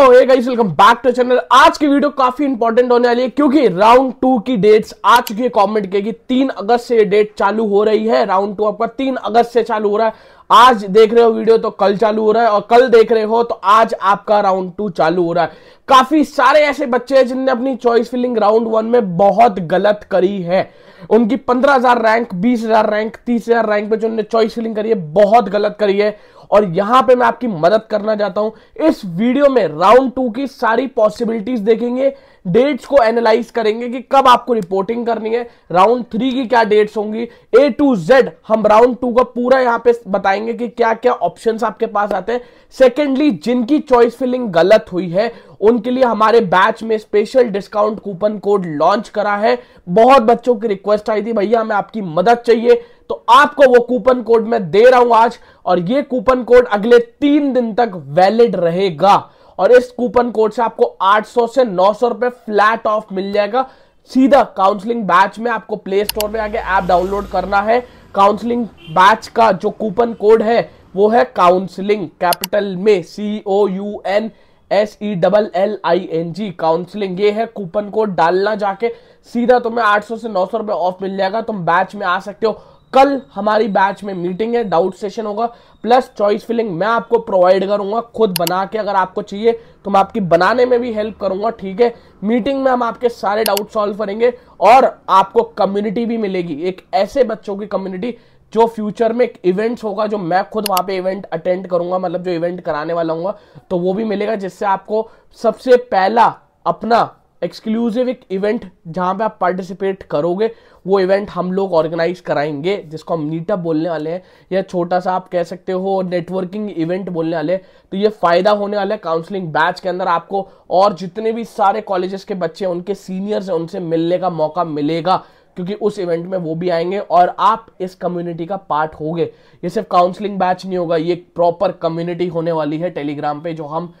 Welcome back to channel आज की video काफी इंपॉर्टेंट होने वाली है क्योंकि राउंड टू की डेट्स आ चुकी है कॉमेंट के की तीन अगस्त से ये डेट चालू हो रही है राउंड टू आपका तीन अगस्त से चालू हो रहा है आज देख रहे हो वीडियो तो कल चालू हो रहा है और कल देख रहे हो तो आज आपका राउंड टू चालू हो रहा है काफी सारे ऐसे बच्चे हैं जिनने अपनी चॉइस फिलिंग राउंड वन में बहुत गलत करी है उनकी पंद्रह हजार रैंक बीस हजार रैंक तीस हजार रैंक पे उनने चॉइस फिलिंग करी है बहुत गलत करी है और यहां पे मैं आपकी मदद करना चाहता हूं इस वीडियो में राउंड टू की सारी पॉसिबिलिटीज देखेंगे डेट्स को एनालाइज करेंगे कि कब आपको रिपोर्टिंग करनी है राउंड थ्री की क्या डेट्स होंगी ए टू जेड हम राउंड टू का पूरा यहां पे बताएंगे कि क्या क्या ऑप्शंस आपके पास आते हैं सेकेंडली जिनकी चॉइस फिलिंग गलत हुई है उनके लिए हमारे बैच में special discount coupon code launch करा है बहुत बच्चों की रिक्वेस्ट आई थी भैया हमें आपकी मदद चाहिए तो आपको वो कूपन कोड मैं दे रहा हूं आज और ये कूपन कोड अगले तीन दिन तक वैलिड रहेगा और इस कूपन कोड से आपको 800 से 900 रुपए फ्लैट ऑफ मिल जाएगा सीधा काउंसलिंग बैच में आपको प्ले स्टोर में आगे ऐप डाउनलोड करना है काउंसलिंग बैच का जो कूपन कोड है वो है काउंसलिंग कैपिटल में C O U N S E double L I N G counselling ये है कूपन कोड डालना जाके सीधा तुम्हें 800 से 900 रुपए ऑफ मिल जाएगा तुम बैच में आ सकते हो कल हमारी बैच में मीटिंग है डाउट सेशन होगा प्लस चॉइस फिलिंग मैं आपको प्रोवाइड करूंगा खुद बना के अगर आपको चाहिए तो मैं आपकी बनाने में भी हेल्प करूंगा ठीक है मीटिंग में हम आपके सारे डाउट सॉल्व करेंगे और आपको कम्युनिटी भी मिलेगी एक ऐसे बच्चों की कम्युनिटी जो फ्यूचर में एक इवेंट्स होगा जो मैं खुद वहाँ पे इवेंट अटेंड करूंगा मतलब जो इवेंट कराने वाला हूँ तो वो भी मिलेगा जिससे आपको सबसे पहला अपना एक्सक्लूसिव एक इवेंट जहाँ पे आप पार्टिसिपेट करोगे वो इवेंट हम लोग ऑर्गेनाइज कराएंगे जिसको हम मीटअप बोलने वाले हैं या छोटा सा आप कह सकते हो नेटवर्किंग इवेंट बोलने वाले तो ये फ़ायदा होने वाला है काउंसलिंग बैच के अंदर आपको और जितने भी सारे कॉलेजेस के बच्चे हैं उनके सीनियर्स हैं उनसे मिलने का मौका मिलेगा क्योंकि उस इवेंट में वो भी आएंगे और आप इस कम्युनिटी का पार्ट होगे ये सिर्फ काउंसलिंग बैच नहीं होगा ये प्रॉपर कम्युनिटी होने वाली है टेलीग्राम पे जो हम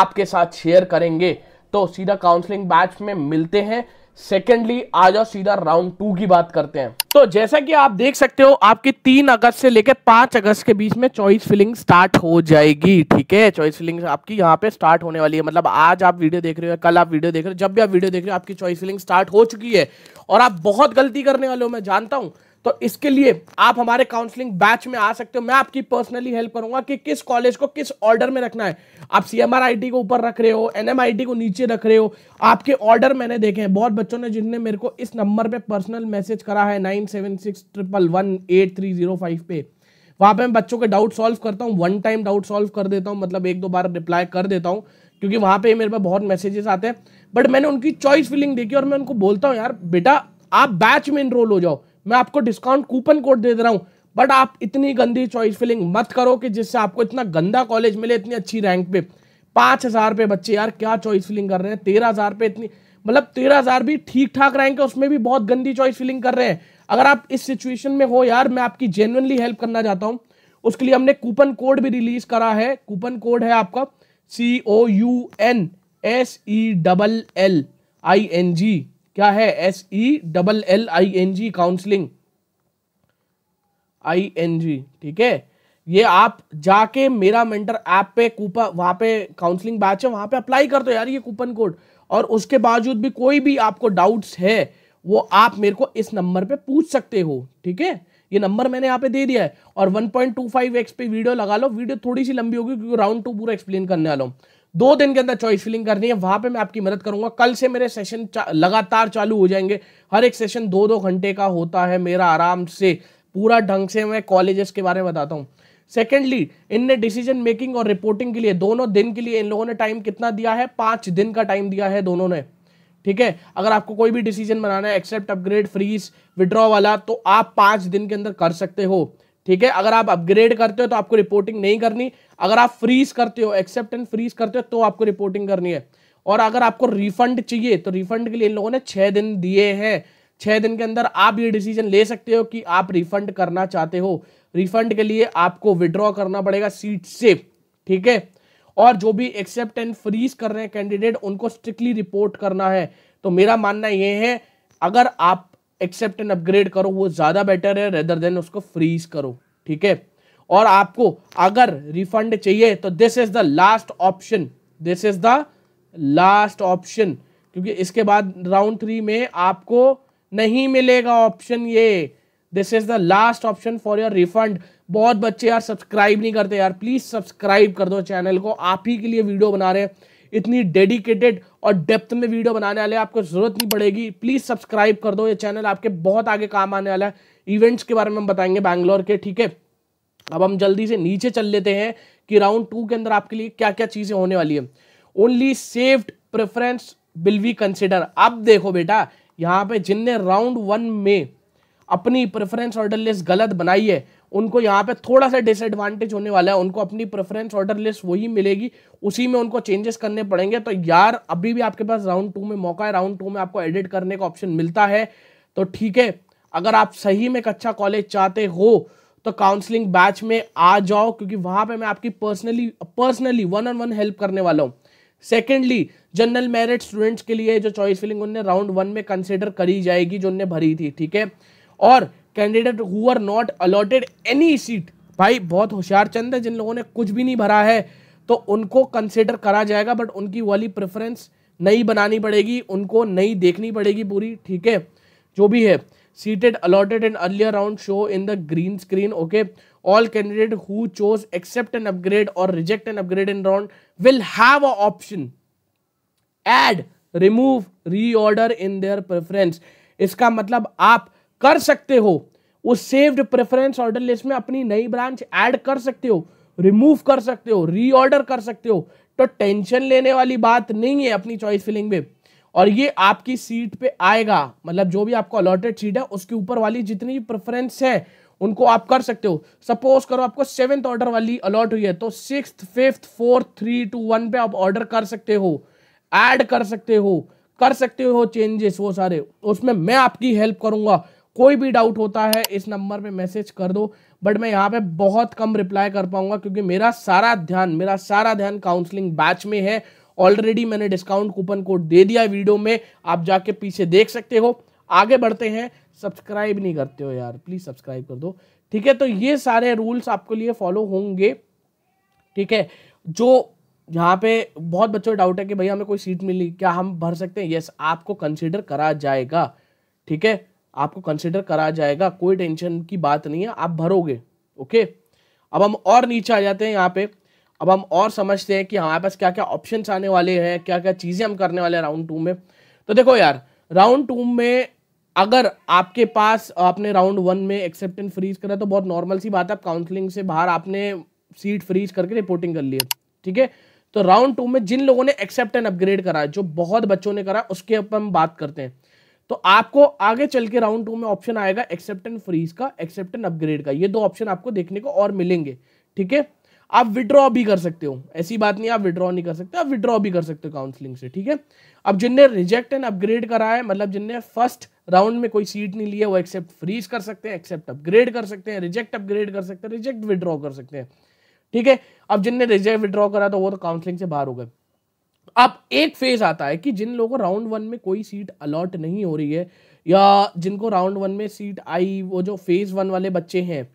आपके साथ शेयर करेंगे तो सीधा काउंसलिंग बैच में मिलते हैं सेकेंडली आ जाओ सीधा राउंड टू की बात करते हैं तो जैसा कि आप देख सकते हो आपकी तीन अगस्त से लेकर पांच अगस्त के बीच में चॉइस फिलिंग स्टार्ट हो जाएगी ठीक है चॉइस फिलिंग आपकी यहाँ पे स्टार्ट होने वाली है मतलब आज आप वीडियो देख रहे हो कल आप वीडियो देख रहे हो जब भी आप वीडियो देख रहे हो आपकी चॉइस फिलिंग स्टार्ट हो चुकी है और आप बहुत गलती करने वाले हो मैं जानता हूं तो इसके लिए आप हमारे काउंसलिंग बैच में आ सकते हो मैं आपकी पर्सनली हेल्प करूंगा कि किस कॉलेज को किस ऑर्डर में रखना है आप सीएमआर आईडी को ऊपर रख रहे हो एनएमआईडी को नीचे रख रहे हो आपके ऑर्डर मैंने देखे हैं बहुत बच्चों ने जिनने मेरे को इस नंबर पे पर्सनल मैसेज करा है nine seven six triple one eight three zero five पे वहां पर मैं बच्चों के डाउट सॉल्व करता हूँ वन टाइम डाउट सॉल्व कर देता हूँ मतलब एक दो बार रिप्लाई कर देता हूँ क्योंकि वहां पर मेरे पास बहुत मैसेजेस आते हैं बट मैंने उनकी चॉइस फीलिंग देखी और मैं उनको बोलता हूँ यार बेटा आप बैच में इनरोल हो जाओ मैं आपको डिस्काउंट कूपन कोड दे दे रहा हूँ बट आप इतनी गंदी चॉइस फिलिंग मत करो कि जिससे आपको इतना गंदा कॉलेज मिले इतनी अच्छी रैंक पे पाँच हज़ार पे बच्चे यार क्या चॉइस फिलिंग कर रहे हैं तेरह हज़ार पे इतनी मतलब तेरह हज़ार भी ठीक ठाक रैंक है उसमें भी बहुत गंदी चॉइस फिलिंग कर रहे हैं अगर आप इस सिचुएशन में हो यार मैं आपकी जेनुअनली हेल्प करना चाहता हूँ उसके लिए हमने कूपन कोड भी रिलीज करा है कूपन कोड है आपका C O U N S E double L I N G क्या है S E double L I N G counselling I N G ठीक है ये आप जाके मेरा मेंटर ऐप पे कूपन वहां पे काउंसलिंग बैच है वहां पे अप्लाई कर दो यार ये कूपन कोड और उसके बावजूद भी कोई भी आपको डाउट्स है वो आप मेरे को इस नंबर पे पूछ सकते हो ठीक है ये नंबर मैंने यहाँ पे दे दिया है और 1.25x पे वीडियो लगा लो वीडियो थोड़ी सी लंबी होगी क्योंकि राउंड टू पूरा एक्सप्लेन करने वाला हूँ दो दिन के अंदर चॉइस फिलिंग करनी है वहां पे मैं आपकी मदद करूंगा कल से मेरे सेशन चा, लगातार चालू हो जाएंगे हर एक सेशन दो दो घंटे का होता है मेरा आराम से पूरा ढंग से मैं कॉलेजेस के बारे में बताता हूँ सेकेंडली इनने डिसीजन मेकिंग और रिपोर्टिंग के लिए दोनों दिन के लिए इन लोगों ने टाइम कितना दिया है पाँच दिन का टाइम दिया है दोनों ने ठीक है अगर आपको कोई भी डिसीजन बनाना है एक्सेप्ट अपग्रेड फ्रीज विड्रॉ वाला तो आप पाँच दिन के अंदर कर सकते हो ठीक है अगर आप अपग्रेड करते हो तो आपको रिपोर्टिंग नहीं करनी अगर आप फ्रीज करते हो एक्सेप्ट एंड फ्रीज करते हो तो आपको रिपोर्टिंग करनी है और अगर आपको रिफंड चाहिए तो रिफंड के लिए इन लोगों ने छः दिन दिए हैं छः दिन के अंदर आप ये डिसीजन ले सकते हो कि आप रिफंड करना चाहते हो रिफंड के लिए आपको विड्रॉ करना पड़ेगा सीट से ठीक है और जो भी एक्सेप्ट एंड फ्रीज कर रहे हैं कैंडिडेट उनको स्ट्रिक्टली रिपोर्ट करना है तो मेरा मानना यह है अगर आप एक्सेप्ट एंड अपग्रेड करो वो ज़्यादा बेटर है रेदर देन उसको फ्रीज करो ठीक है और आपको अगर रिफंड चाहिए तो this is the last option this is the last option क्योंकि इसके बाद राउंड थ्री में आपको नहीं मिलेगा ऑप्शन ये this is the last option for your refund बहुत बच्चे यार सब्सक्राइब नहीं करते यार प्लीज़ सब्सक्राइब कर दो चैनल को आप ही के लिए वीडियो बना रहे हैं इतनी डेडिकेटेड और डेप्थ में वीडियो बनाने वाले आपको ज़रूरत नहीं पड़ेगी प्लीज़ सब्सक्राइब कर दो ये चैनल आपके बहुत आगे काम आने वाला है इवेंट्स के बारे में हम बताएंगे बैंगलोर के ठीक है अब हम जल्दी से नीचे चल लेते हैं कि राउंड टू के अंदर आपके लिए क्या क्या चीज़ें होने वाली है only saved preference will we consider अब देखो बेटा यहाँ पे जिनने राउंड वन में अपनी प्रेफरेंस ऑर्डर लिस्ट गलत बनाई है उनको यहाँ पे थोड़ा सा डिसएडवांटेज होने वाला है उनको अपनी प्रेफरेंस ऑर्डर लिस्ट वही मिलेगी उसी में उनको चेंजेस करने पड़ेंगे तो यार अभी भी आपके पास राउंड टू में मौका है राउंड टू में आपको एडिट करने का ऑप्शन मिलता है तो ठीक है अगर आप सही में एक अच्छा कॉलेज चाहते हो तो काउंसलिंग बैच में आ जाओ क्योंकि वहां पर मैं आपकी personally personally one on one help करने वाला हूँ सेकेंडली जनरल मेरिट स्टूडेंट्स के लिए जो चॉइस फिलिंग उनने राउंड वन में कंसिडर करी जाएगी जो उनने भरी थी ठीक है और candidate who are not allotted any seat भाई बहुत होशियार चंद है जिन लोगों ने कुछ भी नहीं भरा है तो उनको कंसिडर करा जाएगा बट उनकी वाली प्रेफरेंस नई बनानी पड़ेगी उनको नई देखनी पड़ेगी पूरी ठीक है जो भी है seated allotted and earlier round show in the green screen okay all candidate who chose accept an upgrade और reject an upgrade in round will have a add remove remove reorder in their preference इसका मतलब आप कर सकते हो उस saved preference order list में अपनी नई ब्रांच ऐड कर सकते हो रिमूव कर सकते हो रीऑर्डर कर सकते हो तो टेंशन लेने वाली बात नहीं है अपनी चॉइस फिलिंग में और ये आपकी सीट पे आएगा मतलब जो भी आपको अलॉटेड सीट है उसके ऊपर वाली जितनी प्रेफरेंस है उनको आप कर सकते हो सपोज करो आपको सेवेंथ ऑर्डर वाली अलॉट हुई है तो six fifth fourth three two one पे आप ऑर्डर कर सकते हो ऐड कर सकते हो कर सकते हो चेंजेस वो सारे उसमें मैं आपकी हेल्प करूंगा कोई भी डाउट होता है इस नंबर पे मैसेज कर दो बट मैं यहाँ पे बहुत कम रिप्लाई कर पाऊंगा क्योंकि मेरा सारा ध्यान मेरा सारा ध्यान काउंसलिंग बैच में है ऑलरेडी मैंने डिस्काउंट कूपन कोड दे दिया वीडियो में आप जाके पीछे देख सकते हो आगे बढ़ते हैं सब्सक्राइब नहीं करते हो यार प्लीज़ सब्सक्राइब कर दो ठीक है तो ये सारे रूल्स आपके लिए फॉलो होंगे ठीक है जो यहाँ पे बहुत बच्चों डाउट है कि भैया हमें कोई सीट मिली क्या हम भर सकते हैं यस आपको कंसिडर करा जाएगा ठीक है आपको कंसिडर करा जाएगा कोई टेंशन की बात नहीं है आप भरोगे ओके अब हम और नीचे आ जाते हैं यहाँ पे अब हम और समझते हैं कि हमारे पास क्या क्या ऑप्शन आने वाले हैं क्या क्या चीज़ें हम करने वाले हैं राउंड टू में तो देखो यार राउंड टू में अगर आपके पास आपने राउंड वन में एक्सेप्टेंस फ्रीज करा तो बहुत नॉर्मल सी बात है आप काउंसलिंग से बाहर आपने सीट फ्रीज करके रिपोर्टिंग कर ली है ठीक है तो राउंड टू में जिन लोगों ने एक्सेप्ट एंड अपग्रेड करा जो बहुत बच्चों ने करा उसके ऊपर हम बात करते हैं तो आपको आगे चल के राउंड टू में ऑप्शन आएगा एक्सेप्ट एंड फ्रीज का एक्सेप्ट एंड अपग्रेड का ये दो ऑप्शन आपको देखने को और मिलेंगे ठीक है आप विड्रॉ भी कर सकते हो ऐसी बात नहीं आप विड्रॉ नहीं कर सकते आप विड्रॉ भी कर सकते हो काउंसलिंग से ठीक है अब जिनने रिजेक्ट एंड अपग्रेड करा है मतलब जिनने फर्स्ट राउंड में कोई सीट नहीं लिया वो एक्सेप्ट फ्रीज कर सकते हैं एक्सेप्ट अपग्रेड कर सकते हैं रिजेक्ट अपग्रेड कर सकते हैं रिजेक्ट विड्रॉ कर सकते हैं ठीक है अब जिनने रिजेक्ट विड्रॉ करा तो वो तो काउंसलिंग से बाहर हो गए अब एक फेज आता है कि जिन लोगों राउंड वन में कोई सीट अलॉट नहीं हो रही है या जिनको राउंड वन में सीट आई वो जो फेज वन वाले बच्चे हैं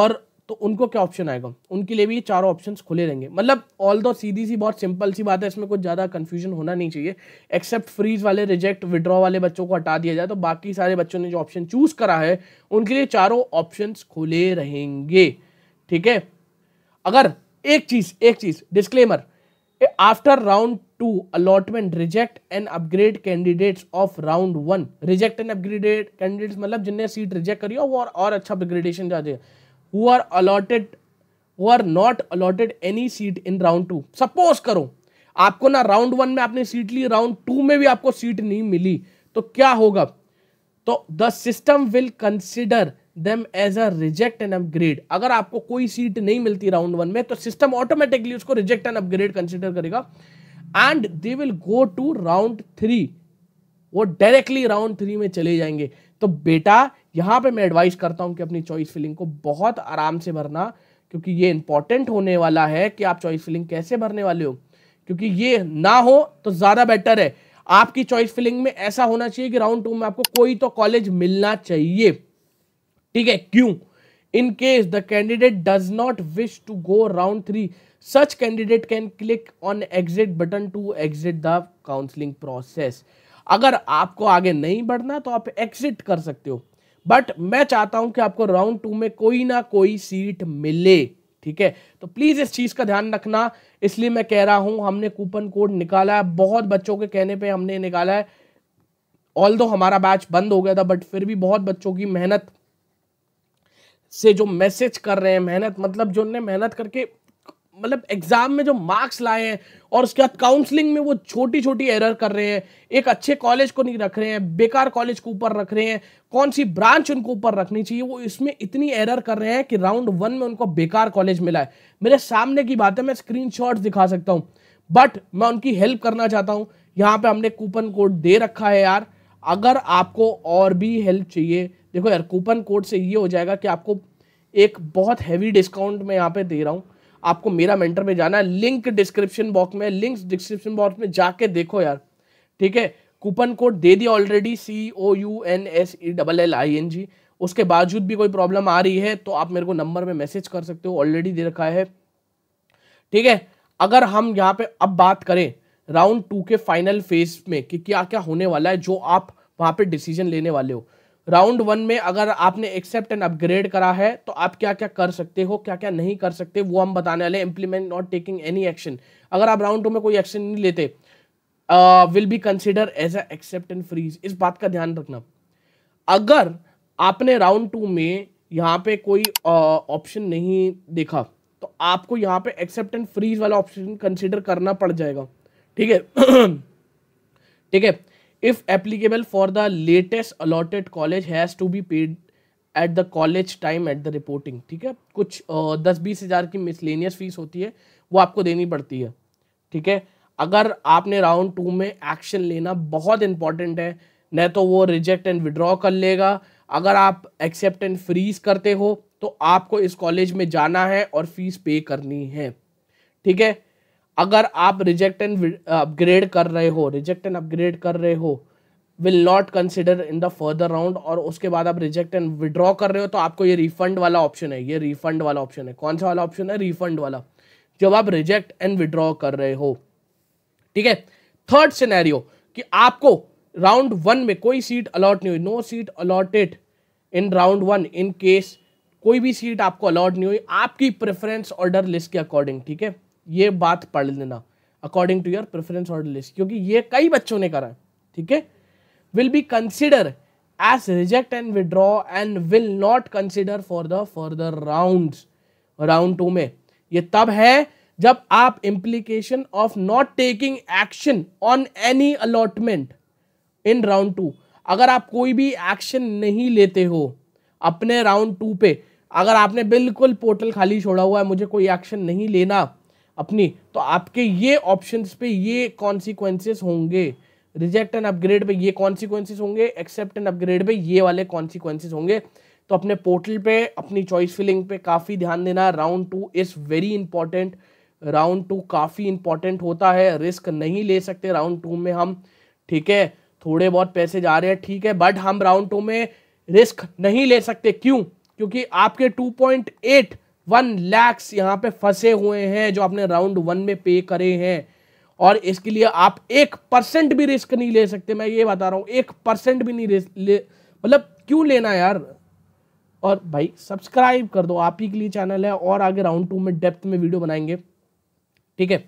और तो उनको क्या ऑप्शन आएगा उनके लिए भी ये चारों ऑप्शंस खुले रहेंगे मतलब ऑल दो सीधी सी बहुत सिंपल सी बात है इसमें कुछ ज़्यादा कन्फ्यूजन होना नहीं चाहिए एक्सेप्ट फ्रीज वाले रिजेक्ट विड्रॉ वाले बच्चों को हटा दिया जाए तो बाकी सारे बच्चों ने जो ऑप्शन चूज करा है उनके लिए चारों ऑप्शन खुले रहेंगे ठीक है अगर एक चीज़ एक चीज़ disclaimer after round two allotment reject and upgrade candidates of round one reject and upgraded candidates मतलब जिनने सीट रिजेक्ट करी हो वो और, और अच्छा अपग्रेडेशन जा जाए who are allotted who are not allotted any seat in round two suppose करो आपको ना राउंड वन में आपने सीट ली राउंड टू में भी आपको सीट नहीं मिली तो क्या होगा तो the system will consider them as a reject and upgrade अगर आपको कोई सीट नहीं मिलती राउंड वन में तो सिस्टम ऑटोमेटिकली उसको रिजेक्ट एंड अपग्रेड कंसिडर करेगा and they will go to round three वो डायरेक्टली राउंड थ्री में चले जाएंगे तो बेटा यहां पे मैं एडवाइस करता हूं कि अपनी चॉइस फिलिंग को बहुत आराम से भरना क्योंकि ये इंपॉर्टेंट होने वाला है कि आप चॉइस फिलिंग कैसे भरने वाले हो क्योंकि ये ना हो तो ज़्यादा बेटर है आपकी चॉइस फिलिंग में ऐसा होना चाहिए कि राउंड टू में आपको कोई तो कॉलेज मिलना चाहिए ठीक है क्यों in case the candidate does not wish to go round three such candidate can click on exit button to exit the counselling process अगर आपको आगे नहीं बढ़ना तो आप एग्जिट कर सकते हो बट मैं चाहता हूं कि आपको राउंड टू में कोई ना कोई सीट मिले ठीक है तो प्लीज़ इस चीज़ का ध्यान रखना इसलिए मैं कह रहा हूं हमने कूपन कोड निकाला है बहुत बच्चों के कहने पर हमने निकाला है ऑल दो हमारा बैच बंद हो गया था बट फिर भी बहुत बच्चों की मेहनत से जो मैसेज कर रहे हैं मेहनत मतलब जो ने मेहनत करके मतलब एग्जाम में जो मार्क्स लाए हैं और उसके बाद काउंसलिंग में वो छोटी छोटी एरर कर रहे हैं एक अच्छे कॉलेज को नहीं रख रहे हैं बेकार कॉलेज को ऊपर रख रहे हैं कौन सी ब्रांच उनको ऊपर रखनी चाहिए वो इसमें इतनी एरर कर रहे हैं कि राउंड वन में उनको बेकार कॉलेज मिला है मेरे सामने की बात है मैं स्क्रीन दिखा सकता हूँ बट मैं उनकी हेल्प करना चाहता हूँ यहाँ पर हमने कूपन कोड दे रखा है यार अगर आपको और भी हेल्प चाहिए देखो यार कूपन कोड से ये हो जाएगा कि आपको एक बहुत हैवी डिस्काउंट मैं यहाँ पे दे रहा हूँ आपको मेरा मेंटर में जाना है लिंक डिस्क्रिप्शन बॉक्स में लिंक डिस्क्रिप्शन बॉक्स में जाके देखो यार ठीक है कूपन कोड दे दिया already C O U N S E double L I N G उसके बावजूद भी कोई प्रॉब्लम आ रही है तो आप मेरे को नंबर में मैसेज कर सकते हो ऑलरेडी दे रखा है ठीक है अगर हम यहाँ पे अब बात करें राउंड टू के फाइनल फेज में कि क्या क्या होने वाला है जो आप वहां पे डिसीजन लेने वाले हो राउंड वन में अगर आपने एक्सेप्ट एंड अपग्रेड करा है तो आप क्या क्या कर सकते हो क्या क्या नहीं कर सकते वो हम बताने वाले implement not taking any action अगर आप राउंड टू में कोई एक्शन नहीं लेते will be consider as a accept and freeze इस बात का ध्यान रखना अगर आपने राउंड टू में यहाँ पे कोई ऑप्शन uh, नहीं देखा तो आपको यहाँ पे एक्सेप्ट एंड फ्रीज वाला ऑप्शन कंसिडर करना पड़ जाएगा ठीक है ठीक है if applicable for the latest allotted college has to be paid at the college time at the reporting ठीक है कुछ दस बीस हज़ार की मिसलेनियस फीस होती है वो आपको देनी पड़ती है ठीक है अगर आपने राउंड टू में एक्शन लेना बहुत इंपॉर्टेंट है न तो वो रिजेक्ट एंड विड्रॉ कर लेगा अगर आप एक्सेप्ट एंड फ्रीज करते हो तो आपको इस कॉलेज में जाना है और फीस पे करनी है ठीक है अगर आप रिजेक्ट एंड अपग्रेड कर रहे हो रिजेक्ट एंड अपग्रेड कर रहे हो will not consider in the further round और उसके बाद आप रिजेक्ट एंड विड्रॉ कर रहे हो तो आपको ये रिफंड वाला ऑप्शन है ये रिफंड वाला ऑप्शन है कौन सा वाला ऑप्शन है रिफंड वाला जब आप रिजेक्ट एंड विड्रॉ कर रहे हो ठीक है थर्ड सिनेरियो कि आपको राउंड वन में कोई सीट अलॉट नहीं हुई no seat allotted in round one in case कोई भी सीट आपको अलॉट नहीं हुई आपकी प्रेफरेंस ऑर्डर लिस्ट के अकॉर्डिंग ठीक है ये बात पढ़ लेना according to your preference order list क्योंकि ये कई बच्चों ने करा है ठीक है will be consider as reject and withdraw and will not consider for the further round round two में ये तब है जब आप implication of not taking action on any allotment in round two अगर आप कोई भी एक्शन नहीं लेते हो अपने राउंड टू पे अगर आपने बिल्कुल पोर्टल खाली छोड़ा हुआ है मुझे कोई एक्शन नहीं लेना अपनी तो आपके ये ऑप्शन पे ये कॉन्सिक्वेंसेस होंगे रिजेक्ट एंड अपग्रेड पे ये कॉन्सिक्वेंसेस होंगे एक्सेप्ट एंड अपग्रेड पे ये वाले कॉन्सिक्वेंसेस होंगे तो अपने पोर्टल पे अपनी चॉइस फिलिंग पे काफ़ी ध्यान देना round two is very important round two काफ़ी इंपॉर्टेंट होता है रिस्क नहीं ले सकते राउंड टू में हम ठीक है थोड़े बहुत पैसे जा रहे हैं ठीक है बट हम राउंड टू में रिस्क नहीं ले सकते क्यों क्योंकि आपके two point eight one lakhs यहाँ पे फंसे हुए हैं जो आपने राउंड वन में पे करे हैं और इसके लिए आप एक परसेंट भी रिस्क नहीं ले सकते मैं ये बता रहा हूँ एक परसेंट भी नहीं रिस्क ले मतलब क्यों लेना यार और भाई सब्सक्राइब कर दो आप ही के लिए चैनल है और आगे राउंड टू में डेप्थ में वीडियो बनाएंगे ठीक है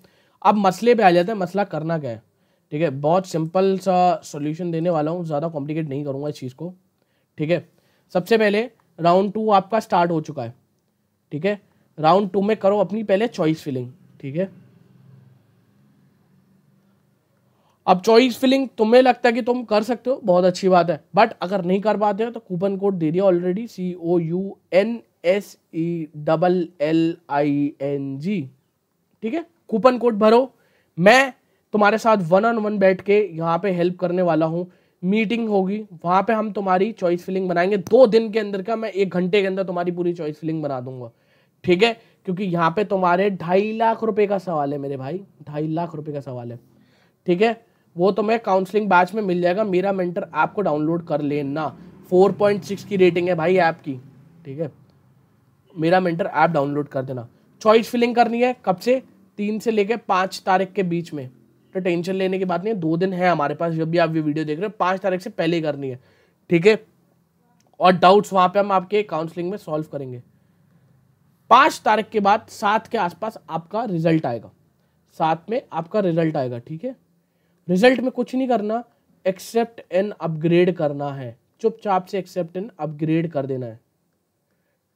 अब मसले पे आ जाते हैं मसला करना क्या है ठीक है बहुत सिंपल सा सोल्यूशन देने वाला हूँ ज़्यादा कॉम्प्लिकेट नहीं करूँगा इस चीज़ को ठीक है सबसे पहले राउंड टू आपका स्टार्ट हो चुका है ठीक है राउंड टू में करो अपनी पहले चॉइस फिलिंग ठीक है अब चॉइस फिलिंग तुम्हें लगता है कि तुम कर सकते हो बहुत अच्छी बात है बट अगर नहीं कर पाते हो तो कूपन कोड दे दिया already C O U N S E double L I N G ठीक है कूपन कोड भरो मैं तुम्हारे साथ वन ऑन वन बैठ के यहाँ पे हेल्प करने वाला हूँ मीटिंग होगी वहाँ पे हम तुम्हारी चॉइस फिलिंग बनाएंगे दो दिन के अंदर का मैं एक घंटे के अंदर तुम्हारी पूरी चॉइस फिलिंग बना दूंगा ठीक है क्योंकि यहाँ पे तुम्हारे ढाई लाख रुपए का सवाल है मेरे भाई ढाई लाख रुपए का सवाल है ठीक है वो तुम्हें काउंसलिंग बैच में मिल जाएगा मेरा मेंटर ऐप को डाउनलोड कर लेना फोर की रेटिंग है भाई ऐप की ठीक है मेरा मेंटर ऐप डाउनलोड कर देना चॉइस फिलिंग करनी है कब से तीन से लेकर पाँच तारीख के बीच में तो टेंशन लेने की बात नहीं है दो दिन है हमारे पास जब भी आप ये वीडियो देख रहे हो पाँच तारीख से पहले करनी है ठीक है और डाउट्स वहाँ पे हम आपके काउंसलिंग में सॉल्व करेंगे पाँच तारीख के बाद सात के आसपास आपका रिजल्ट आएगा सात में आपका रिजल्ट आएगा ठीक है रिजल्ट में कुछ नहीं करना एक्सेप्ट एन अपग्रेड करना है चुपचाप से एक्सेप्ट एन अपग्रेड कर देना है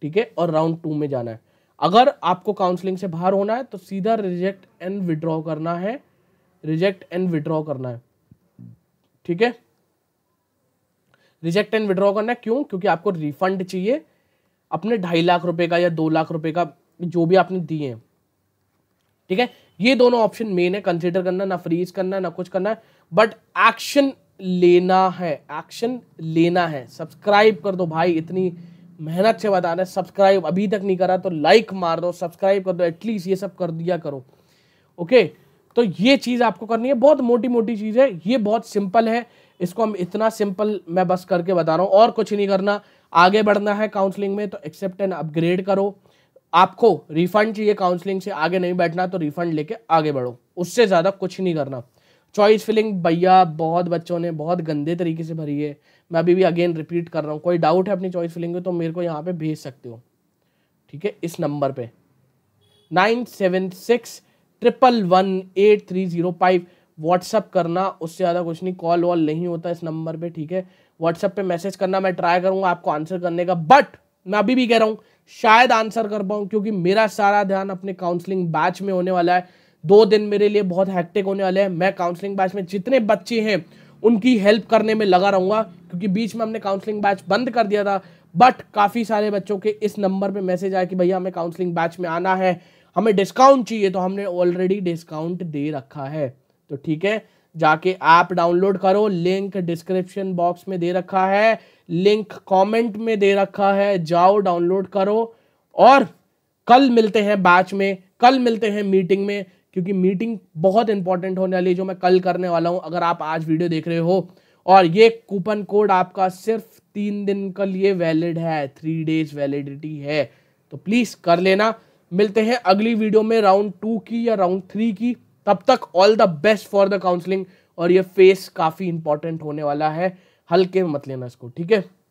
ठीक है और राउंड टू में जाना है अगर आपको काउंसलिंग से बाहर होना है तो सीधा रिजेक्ट एंड विड्रॉ करना है रिजेक्ट एंड विड्रॉ करना है ठीक है रिजेक्ट एंड विड्रॉ करना है क्यों क्योंकि आपको रिफंड चाहिए अपने ढाई लाख रुपए का या दो लाख रुपए का जो भी आपने दिए हैं ठीक है ये दोनों ऑप्शन मेन है कंसिडर करना ना फ्रीज करना ना कुछ करना बट एक्शन लेना है एक्शन लेना है सब्सक्राइब कर दो भाई इतनी मेहनत से बता रहे सब्सक्राइब अभी तक नहीं करा तो लाइक मार दो सब्सक्राइब कर दो एटलीस्ट ये सब कर दिया करो ओके okay? तो ये चीज़ आपको करनी है बहुत मोटी मोटी चीज़ है ये बहुत सिंपल है इसको हम इतना सिंपल मैं बस करके बता रहा हूँ और कुछ नहीं करना आगे बढ़ना है काउंसलिंग में तो एक्सेप्ट एंड अपग्रेड करो आपको रिफंड चाहिए काउंसलिंग से आगे नहीं बैठना तो रिफंड लेके आगे बढ़ो उससे ज़्यादा कुछ नहीं करना चॉइस फिलिंग भैया बहुत बच्चों ने बहुत गंदे तरीके से भरी है मैं अभी भी अगेन रिपीट कर रहा हूँ कोई डाउट है अपनी चॉइस फिलिंग में तो मेरे को यहाँ पे भेज सकते हो ठीक है इस नंबर पे nine seven six triple one eight three zero five WhatsApp करना उससे ज़्यादा कुछ नहीं कॉल वॉल नहीं होता इस नंबर पे ठीक है व्हाट्सअप पे मैसेज करना मैं ट्राई करूँगा आपको आंसर करने का बट मैं अभी भी कह रहा हूँ शायद आंसर कर पाऊँ क्योंकि मेरा सारा ध्यान अपने काउंसलिंग बैच में होने वाला है दो दिन मेरे लिए बहुत हैक्टिक होने वाले हैं मैं काउंसलिंग बैच में जितने बच्चे हैं उनकी हेल्प करने में लगा रहूँगा क्योंकि बीच में हमने काउंसलिंग बैच बंद कर दिया था बट काफ़ी सारे बच्चों के इस नंबर पे मैसेज आया कि भैया हमें काउंसलिंग बैच में आना है हमें डिस्काउंट चाहिए तो हमने ऑलरेडी डिस्काउंट दे रखा है तो ठीक है जाके ऐप डाउनलोड करो लिंक डिस्क्रिप्शन बॉक्स में दे रखा है लिंक कमेंट में दे रखा है जाओ डाउनलोड करो और कल मिलते हैं बैच में कल मिलते हैं मीटिंग में क्योंकि मीटिंग बहुत इंपॉर्टेंट होने वाली है जो मैं कल करने वाला हूं अगर आप आज वीडियो देख रहे हो और ये कूपन कोड आपका सिर्फ तीन दिन के लिए वैलिड है थ्री डेज वैलिडिटी है तो प्लीज़ कर लेना मिलते हैं अगली वीडियो में राउंड टू की या राउंड थ्री की तब तक all the best for the counselling और ये फेस काफ़ी इंपॉर्टेंट होने वाला है हल्के मत लेना इसको ठीक है